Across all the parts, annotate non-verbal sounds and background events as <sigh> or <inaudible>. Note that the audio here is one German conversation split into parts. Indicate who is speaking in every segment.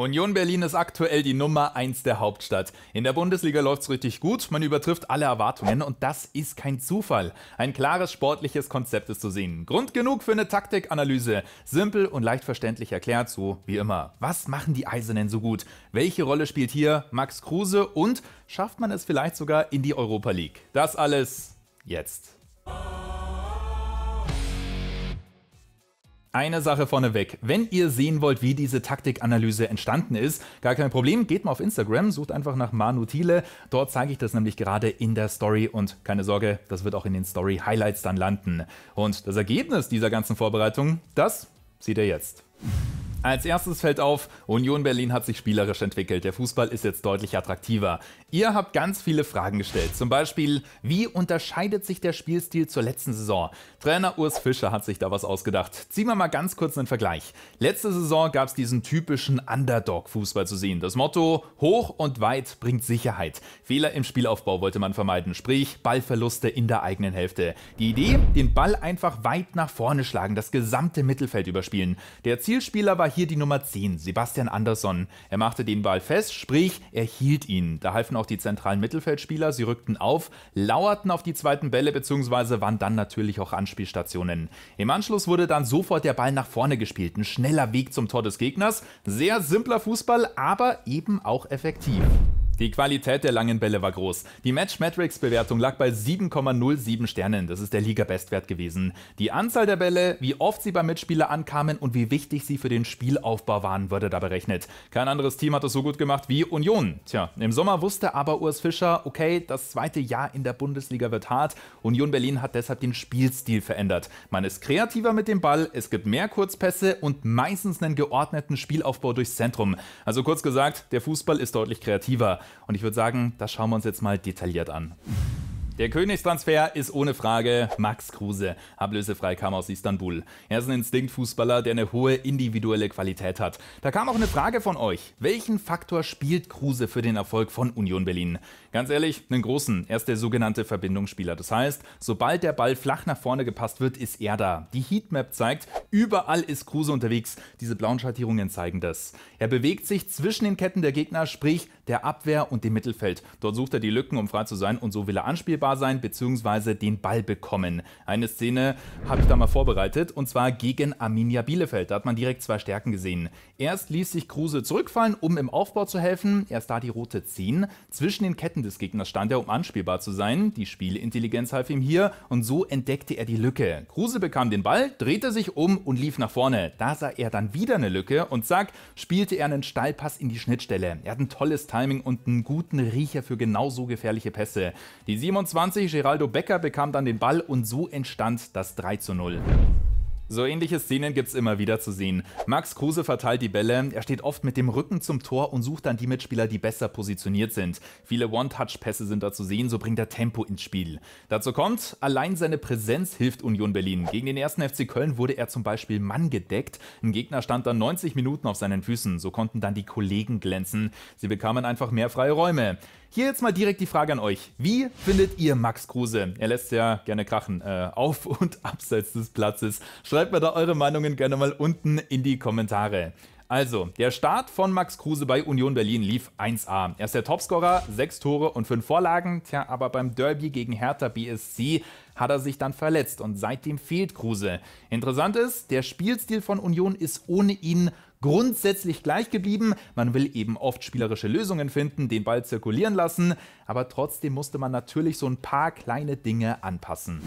Speaker 1: Union Berlin ist aktuell die Nummer 1 der Hauptstadt. In der Bundesliga läuft es richtig gut, man übertrifft alle Erwartungen und das ist kein Zufall. Ein klares sportliches Konzept ist zu sehen. Grund genug für eine Taktikanalyse. Simpel und leicht verständlich erklärt, so wie immer. Was machen die Eisernen so gut? Welche Rolle spielt hier Max Kruse und schafft man es vielleicht sogar in die Europa League? Das alles jetzt. Eine Sache vorneweg. Wenn ihr sehen wollt, wie diese Taktikanalyse entstanden ist, gar kein Problem, geht mal auf Instagram, sucht einfach nach Manu Thiele. Dort zeige ich das nämlich gerade in der Story und keine Sorge, das wird auch in den Story Highlights dann landen. Und das Ergebnis dieser ganzen Vorbereitung, das seht ihr jetzt. Als erstes fällt auf, Union Berlin hat sich spielerisch entwickelt. Der Fußball ist jetzt deutlich attraktiver. Ihr habt ganz viele Fragen gestellt. Zum Beispiel, wie unterscheidet sich der Spielstil zur letzten Saison? Trainer Urs Fischer hat sich da was ausgedacht. Ziehen wir mal ganz kurz einen Vergleich. Letzte Saison gab es diesen typischen Underdog-Fußball zu sehen. Das Motto, hoch und weit bringt Sicherheit. Fehler im Spielaufbau wollte man vermeiden, sprich Ballverluste in der eigenen Hälfte. Die Idee, den Ball einfach weit nach vorne schlagen, das gesamte Mittelfeld überspielen. Der Zielspieler war war hier die Nummer 10, Sebastian Andersson. Er machte den Ball fest, sprich, er hielt ihn. Da halfen auch die zentralen Mittelfeldspieler, sie rückten auf, lauerten auf die zweiten Bälle bzw. waren dann natürlich auch Anspielstationen. Im Anschluss wurde dann sofort der Ball nach vorne gespielt, ein schneller Weg zum Tor des Gegners. Sehr simpler Fußball, aber eben auch effektiv. Die Qualität der langen Bälle war groß. Die match matrix bewertung lag bei 7,07 Sternen. Das ist der Liga-Bestwert gewesen. Die Anzahl der Bälle, wie oft sie beim Mitspieler ankamen und wie wichtig sie für den Spielaufbau waren, wurde da berechnet. Kein anderes Team hat das so gut gemacht wie Union. Tja, im Sommer wusste aber Urs Fischer, okay, das zweite Jahr in der Bundesliga wird hart. Union Berlin hat deshalb den Spielstil verändert. Man ist kreativer mit dem Ball, es gibt mehr Kurzpässe und meistens einen geordneten Spielaufbau durchs Zentrum. Also kurz gesagt, der Fußball ist deutlich kreativer. Und ich würde sagen, das schauen wir uns jetzt mal detailliert an. Der Königstransfer ist ohne Frage Max Kruse. Ablösefrei kam aus Istanbul. Er ist ein Instinktfußballer, der eine hohe individuelle Qualität hat. Da kam auch eine Frage von euch. Welchen Faktor spielt Kruse für den Erfolg von Union Berlin? Ganz ehrlich, einen großen. Er ist der sogenannte Verbindungsspieler. Das heißt, sobald der Ball flach nach vorne gepasst wird, ist er da. Die Heatmap zeigt, überall ist Kruse unterwegs. Diese blauen Schattierungen zeigen das. Er bewegt sich zwischen den Ketten der Gegner, sprich der Abwehr und dem Mittelfeld. Dort sucht er die Lücken, um frei zu sein und so will er anspielbar sein bzw. den Ball bekommen. Eine Szene habe ich da mal vorbereitet und zwar gegen Arminia Bielefeld. Da hat man direkt zwei Stärken gesehen. Erst ließ sich Kruse zurückfallen, um im Aufbau zu helfen. Erst da die rote 10. Zwischen den Ketten des Gegners stand er, um anspielbar zu sein. Die Spielintelligenz half ihm hier und so entdeckte er die Lücke. Kruse bekam den Ball, drehte sich um und lief nach vorne. Da sah er dann wieder eine Lücke und zack, spielte er einen Steilpass in die Schnittstelle. Er hat ein tolles Timing Timing und einen guten Riecher für genauso gefährliche Pässe. Die 27, Geraldo Becker, bekam dann den Ball und so entstand das 3 zu 0. So ähnliche Szenen gibt's immer wieder zu sehen. Max Kruse verteilt die Bälle, er steht oft mit dem Rücken zum Tor und sucht dann die Mitspieler, die besser positioniert sind. Viele One-Touch-Pässe sind da zu sehen, so bringt er Tempo ins Spiel. Dazu kommt, allein seine Präsenz hilft Union Berlin. Gegen den ersten FC Köln wurde er zum Beispiel Mann gedeckt. Ein Gegner stand dann 90 Minuten auf seinen Füßen, so konnten dann die Kollegen glänzen. Sie bekamen einfach mehr freie Räume. Hier jetzt mal direkt die Frage an euch. Wie findet ihr Max Kruse? Er lässt ja gerne krachen, äh, auf und <laughs> abseits des Platzes. Schreibt mir da eure Meinungen gerne mal unten in die Kommentare. Also, der Start von Max Kruse bei Union Berlin lief 1A. Er ist der Topscorer, sechs Tore und fünf Vorlagen. Tja, aber beim Derby gegen Hertha BSC hat er sich dann verletzt und seitdem fehlt Kruse. Interessant ist, der Spielstil von Union ist ohne ihn grundsätzlich gleich geblieben. Man will eben oft spielerische Lösungen finden, den Ball zirkulieren lassen, aber trotzdem musste man natürlich so ein paar kleine Dinge anpassen.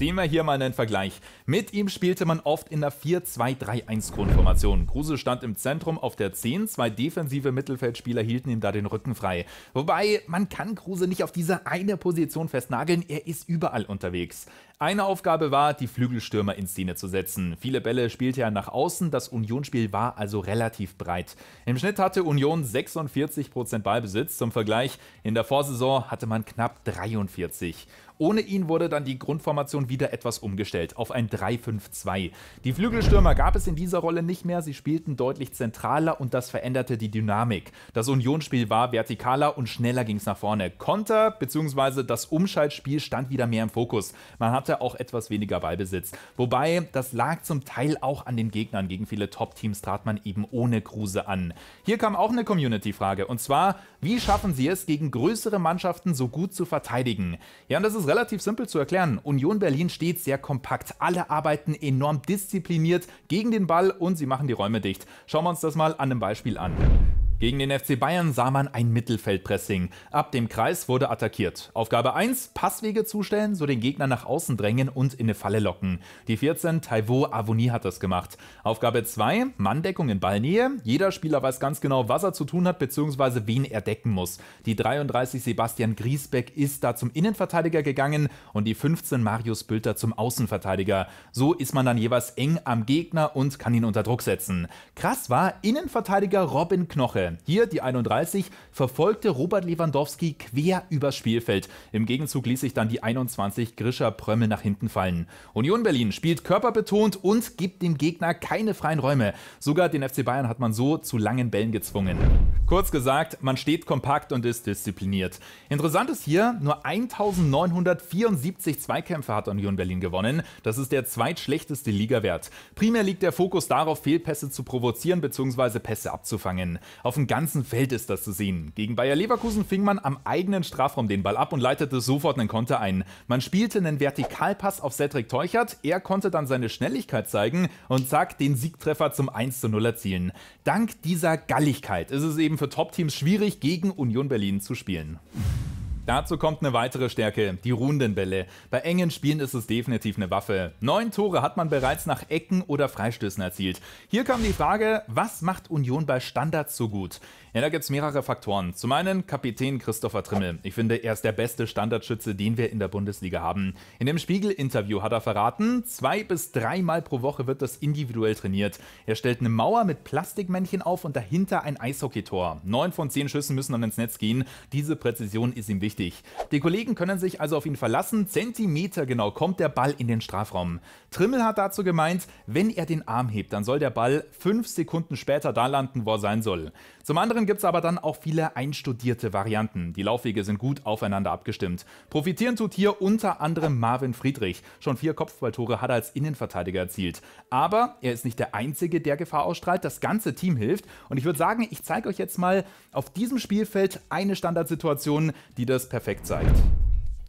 Speaker 1: Ziehen wir hier mal einen Vergleich. Mit ihm spielte man oft in der 4-2-3-1-Grundformation. Kruse stand im Zentrum auf der 10, zwei defensive Mittelfeldspieler hielten ihm da den Rücken frei. Wobei, man kann Kruse nicht auf diese eine Position festnageln, er ist überall unterwegs. Eine Aufgabe war, die Flügelstürmer in Szene zu setzen. Viele Bälle spielte er nach außen, das Unionsspiel war also relativ breit. Im Schnitt hatte Union 46% Ballbesitz, zum Vergleich, in der Vorsaison hatte man knapp 43. Ohne ihn wurde dann die Grundformation wieder etwas umgestellt auf ein 3-5-2. Die Flügelstürmer gab es in dieser Rolle nicht mehr, sie spielten deutlich zentraler und das veränderte die Dynamik. Das Unionsspiel war vertikaler und schneller ging es nach vorne. Konter bzw. das Umschaltspiel stand wieder mehr im Fokus. Man hatte auch etwas weniger Ballbesitz. Wobei, das lag zum Teil auch an den Gegnern. Gegen viele Top-Teams trat man eben ohne Kruse an. Hier kam auch eine Community-Frage und zwar, wie schaffen sie es, gegen größere Mannschaften so gut zu verteidigen? Ja, und das ist relativ simpel zu erklären. Union Berlin steht sehr kompakt. Alle arbeiten enorm diszipliniert gegen den Ball und sie machen die Räume dicht. Schauen wir uns das mal an einem Beispiel an. Gegen den FC Bayern sah man ein Mittelfeldpressing. Ab dem Kreis wurde attackiert. Aufgabe 1, Passwege zustellen, so den Gegner nach außen drängen und in eine Falle locken. Die 14, Taiwo Avoni hat das gemacht. Aufgabe 2, Manndeckung in Ballnähe. Jeder Spieler weiß ganz genau, was er zu tun hat bzw. wen er decken muss. Die 33, Sebastian Griesbeck ist da zum Innenverteidiger gegangen und die 15, Marius Bülter zum Außenverteidiger. So ist man dann jeweils eng am Gegner und kann ihn unter Druck setzen. Krass war Innenverteidiger Robin Knoche. Szene. Hier, die 31, verfolgte Robert Lewandowski quer übers Spielfeld. Im Gegenzug ließ sich dann die 21 Grischer Prömmel nach hinten fallen. Union Berlin spielt körperbetont und gibt dem Gegner keine freien Räume. Sogar den FC Bayern hat man so zu langen Bällen gezwungen. Kurz gesagt, man steht kompakt und ist diszipliniert. Interessant ist hier, nur 1974 Zweikämpfe hat Union Berlin gewonnen. Das ist der zweitschlechteste Ligawert. Primär liegt der Fokus darauf, Fehlpässe zu provozieren bzw. Pässe abzufangen. Auf dem ganzen Feld ist das zu sehen. Gegen Bayer Leverkusen fing man am eigenen Strafraum den Ball ab und leitete sofort einen Konter ein. Man spielte einen Vertikalpass auf Cedric Teuchert, er konnte dann seine Schnelligkeit zeigen und zack, den Siegtreffer zum 1 zu 0 erzielen. Dank dieser Galligkeit ist es eben für Top-Teams schwierig, gegen Union Berlin zu spielen. Dazu kommt eine weitere Stärke, die Rundenbälle. Bei engen Spielen ist es definitiv eine Waffe. Neun Tore hat man bereits nach Ecken oder Freistößen erzielt. Hier kam die Frage, was macht Union bei Standards so gut? Ja, da gibt es mehrere Faktoren. Zum einen Kapitän Christopher Trimmel. Ich finde, er ist der beste Standardschütze, den wir in der Bundesliga haben. In dem Spiegel-Interview hat er verraten, zwei bis dreimal pro Woche wird das individuell trainiert. Er stellt eine Mauer mit Plastikmännchen auf und dahinter ein Eishockeytor. Neun von zehn Schüssen müssen dann ins Netz gehen. Diese Präzision ist ihm wichtig wichtig. Die Kollegen können sich also auf ihn verlassen, Zentimeter genau kommt der Ball in den Strafraum. Trimmel hat dazu gemeint, wenn er den Arm hebt, dann soll der Ball fünf Sekunden später da landen, wo er sein soll. Zum anderen gibt es aber dann auch viele einstudierte Varianten. Die Laufwege sind gut aufeinander abgestimmt. Profitieren tut hier unter anderem Marvin Friedrich. Schon vier Kopfballtore hat er als Innenverteidiger erzielt. Aber er ist nicht der Einzige, der Gefahr ausstrahlt. Das ganze Team hilft. Und ich würde sagen, ich zeige euch jetzt mal auf diesem Spielfeld eine Standardsituation, die das perfekt zeigt.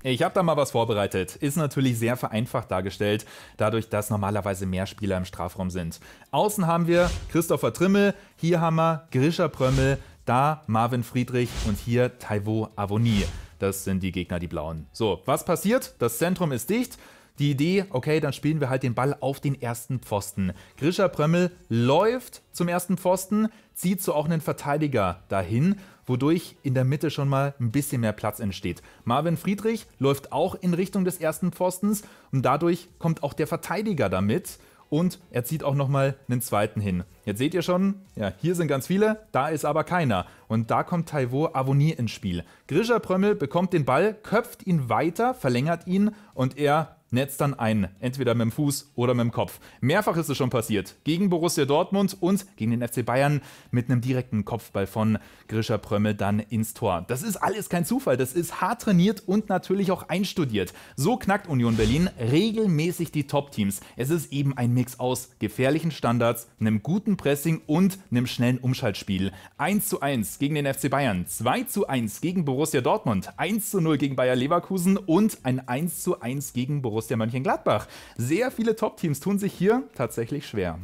Speaker 1: Ich habe da mal was vorbereitet. Ist natürlich sehr vereinfacht dargestellt, dadurch, dass normalerweise mehr Spieler im Strafraum sind. Außen haben wir Christopher Trimmel, hier haben wir Grisha Prömmel, da Marvin Friedrich und hier Taivo Avoni. Das sind die Gegner, die Blauen. So, was passiert? Das Zentrum ist dicht. Die Idee, okay, dann spielen wir halt den Ball auf den ersten Pfosten. Grisha Prömmel läuft zum ersten Pfosten, zieht so auch einen Verteidiger dahin, wodurch in der Mitte schon mal ein bisschen mehr Platz entsteht. Marvin Friedrich läuft auch in Richtung des ersten Pfostens und dadurch kommt auch der Verteidiger damit und er zieht auch nochmal einen zweiten hin. Jetzt seht ihr schon, ja, hier sind ganz viele, da ist aber keiner. Und da kommt Taiwo Avoni ins Spiel. Grisha Prömmel bekommt den Ball, köpft ihn weiter, verlängert ihn und er netzt dann ein, entweder mit dem Fuß oder mit dem Kopf. Mehrfach ist es schon passiert, gegen Borussia Dortmund und gegen den FC Bayern mit einem direkten Kopfball von Grisha Prömmel dann ins Tor. Das ist alles kein Zufall, das ist hart trainiert und natürlich auch einstudiert. So knackt Union Berlin regelmäßig die Top-Teams. Es ist eben ein Mix aus gefährlichen Standards, einem guten Pressing und einem schnellen Umschaltspiel. 1 zu 1 gegen den FC Bayern, 2 zu 1 gegen Borussia Dortmund, 1 zu 0 gegen Bayer Leverkusen und ein 1 zu 1 gegen Borussia Borussia Mönchengladbach. Sehr viele Top-Teams tun sich hier tatsächlich schwer.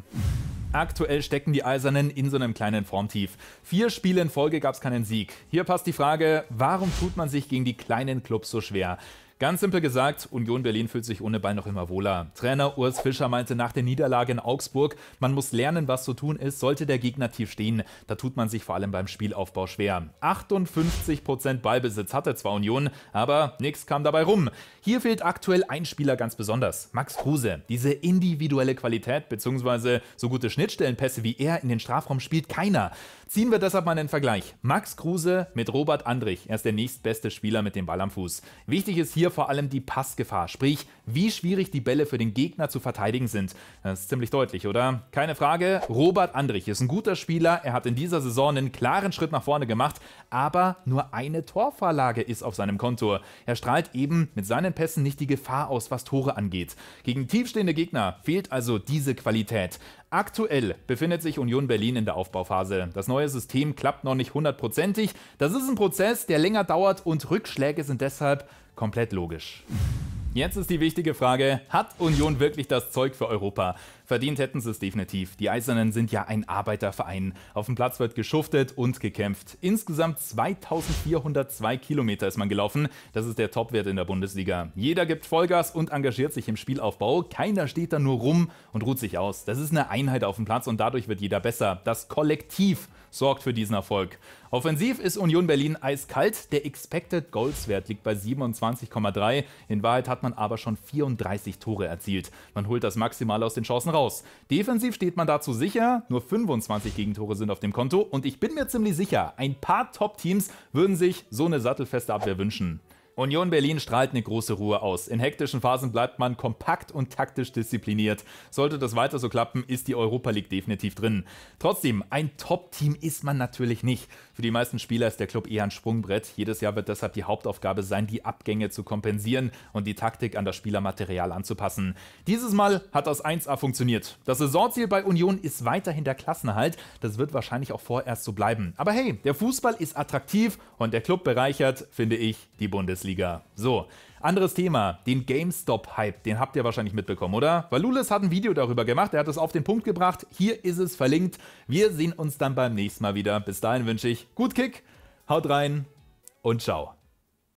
Speaker 1: Aktuell stecken die Eisernen in so einem kleinen Formtief. Vier Spiele in Folge gab es keinen Sieg. Hier passt die Frage, warum tut man sich gegen die kleinen Clubs so schwer? Ganz simpel gesagt, Union Berlin fühlt sich ohne Ball noch immer wohler. Trainer Urs Fischer meinte nach der Niederlage in Augsburg, man muss lernen, was zu tun ist, sollte der Gegner tief stehen. Da tut man sich vor allem beim Spielaufbau schwer. 58% Ballbesitz hatte zwar Union, aber nichts kam dabei rum. Hier fehlt aktuell ein Spieler ganz besonders, Max Kruse. Diese individuelle Qualität bzw. so gute Schnittstellenpässe wie er in den Strafraum spielt keiner. Ziehen wir deshalb mal einen Vergleich. Max Kruse mit Robert Andrich. Er ist der nächstbeste Spieler mit dem Ball am Fuß. Wichtig ist hier vor allem die Passgefahr, sprich, wie schwierig die Bälle für den Gegner zu verteidigen sind. Das ist ziemlich deutlich, oder? Keine Frage, Robert Andrich ist ein guter Spieler. Er hat in dieser Saison einen klaren Schritt nach vorne gemacht, aber nur eine Torvorlage ist auf seinem Kontor. Er strahlt eben mit seinen Pässen nicht die Gefahr aus, was Tore angeht. Gegen tiefstehende Gegner fehlt also diese Qualität. Aktuell befindet sich Union Berlin in der Aufbauphase. Das neue System klappt noch nicht hundertprozentig. Das ist ein Prozess, der länger dauert und Rückschläge sind deshalb komplett logisch. Jetzt ist die wichtige Frage, hat Union wirklich das Zeug für Europa? Verdient hätten sie es definitiv. Die Eisernen sind ja ein Arbeiterverein. Auf dem Platz wird geschuftet und gekämpft. Insgesamt 2402 Kilometer ist man gelaufen. Das ist der Topwert in der Bundesliga. Jeder gibt Vollgas und engagiert sich im Spielaufbau. Keiner steht da nur rum und ruht sich aus. Das ist eine Einheit auf dem Platz und dadurch wird jeder besser. Das Kollektiv sorgt für diesen Erfolg. Offensiv ist Union Berlin eiskalt. Der Expected Goals Wert liegt bei 27,3. In Wahrheit hat man aber schon 34 Tore erzielt. Man holt das Maximale aus den Chancen raus. Defensiv steht man dazu sicher. Nur 25 Gegentore sind auf dem Konto. Und ich bin mir ziemlich sicher, ein paar Top-Teams würden sich so eine sattelfeste Abwehr wünschen. Union Berlin strahlt eine große Ruhe aus. In hektischen Phasen bleibt man kompakt und taktisch diszipliniert. Sollte das weiter so klappen, ist die Europa League definitiv drin. Trotzdem, ein Top-Team ist man natürlich nicht. Für die meisten Spieler ist der Club eher ein Sprungbrett. Jedes Jahr wird deshalb die Hauptaufgabe sein, die Abgänge zu kompensieren und die Taktik an das Spielermaterial anzupassen. Dieses Mal hat das 1A funktioniert. Das Saisonziel bei Union ist weiterhin der Klassenhalt. Das wird wahrscheinlich auch vorerst so bleiben. Aber hey, der Fußball ist attraktiv und der Club bereichert, finde ich, die Bundesliga. So, anderes Thema, den GameStop-Hype, den habt ihr wahrscheinlich mitbekommen, oder? Valulis hat ein Video darüber gemacht, er hat es auf den Punkt gebracht, hier ist es verlinkt. Wir sehen uns dann beim nächsten Mal wieder. Bis dahin wünsche ich gut Kick, haut rein und ciao.